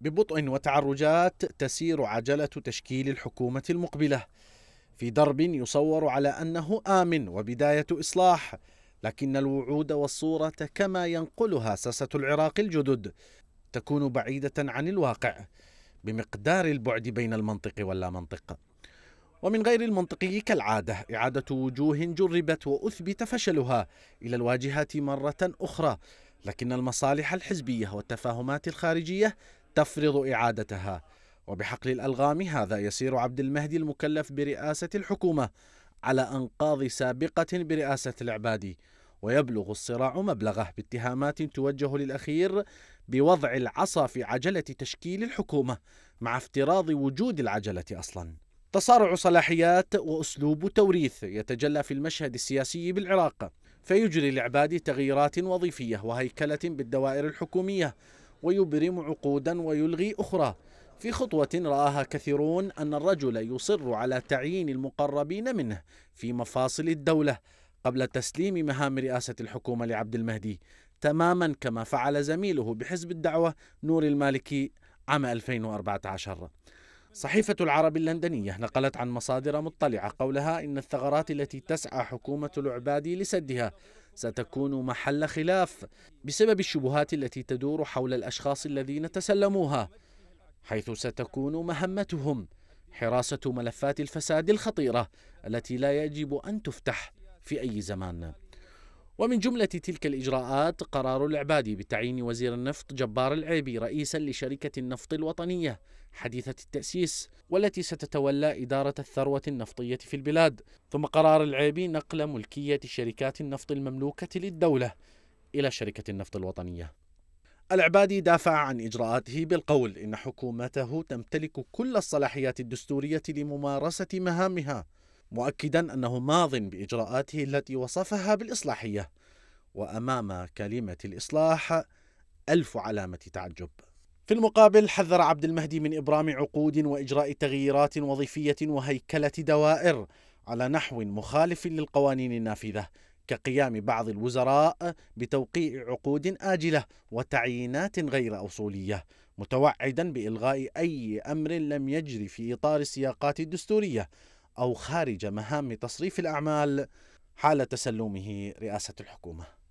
ببطء وتعرجات تسير عجلة تشكيل الحكومة المقبلة في درب يصور على أنه آمن وبداية إصلاح لكن الوعود والصورة كما ينقلها ساسة العراق الجدد تكون بعيدة عن الواقع بمقدار البعد بين المنطق واللا منطق ومن غير المنطقي كالعادة إعادة وجوه جربت وأثبت فشلها إلى الواجهة مرة أخرى لكن المصالح الحزبية والتفاهمات الخارجية تفرض إعادتها وبحقل الألغام هذا يسير عبد المهدي المكلف برئاسة الحكومة على أنقاض سابقة برئاسة العبادي ويبلغ الصراع مبلغه باتهامات توجه للأخير بوضع العصا في عجلة تشكيل الحكومة مع افتراض وجود العجلة أصلا تصارع صلاحيات وأسلوب توريث يتجلى في المشهد السياسي بالعراق فيجري العبادي تغييرات وظيفية وهيكلة بالدوائر الحكومية ويبرم عقودا ويلغي أخرى في خطوة رآها كثيرون أن الرجل يصر على تعيين المقربين منه في مفاصل الدولة قبل تسليم مهام رئاسة الحكومة لعبد المهدي تماما كما فعل زميله بحزب الدعوة نور المالكي عام 2014 صحيفة العرب اللندنية نقلت عن مصادر مطلعة قولها إن الثغرات التي تسعى حكومة العبادي لسدها ستكون محل خلاف بسبب الشبهات التي تدور حول الأشخاص الذين تسلموها حيث ستكون مهمتهم حراسة ملفات الفساد الخطيرة التي لا يجب أن تفتح في أي زمان ومن جملة تلك الإجراءات قرار العبادي بتعيين وزير النفط جبار العيبي رئيسا لشركة النفط الوطنية حديثة التأسيس والتي ستتولى إدارة الثروة النفطية في البلاد ثم قرار العيبي نقل ملكية شركات النفط المملوكة للدولة إلى شركة النفط الوطنية العبادي دافع عن إجراءاته بالقول إن حكومته تمتلك كل الصلاحيات الدستورية لممارسة مهامها مؤكدا أنه ماض بإجراءاته التي وصفها بالإصلاحية وأمام كلمة الإصلاح ألف علامة تعجب في المقابل حذر عبد المهدي من إبرام عقود وإجراء تغييرات وظيفية وهيكلة دوائر على نحو مخالف للقوانين النافذة كقيام بعض الوزراء بتوقيع عقود آجلة وتعيينات غير أصولية متوعدا بإلغاء أي أمر لم يجري في إطار السياقات الدستورية أو خارج مهام تصريف الأعمال حال تسلمه رئاسة الحكومة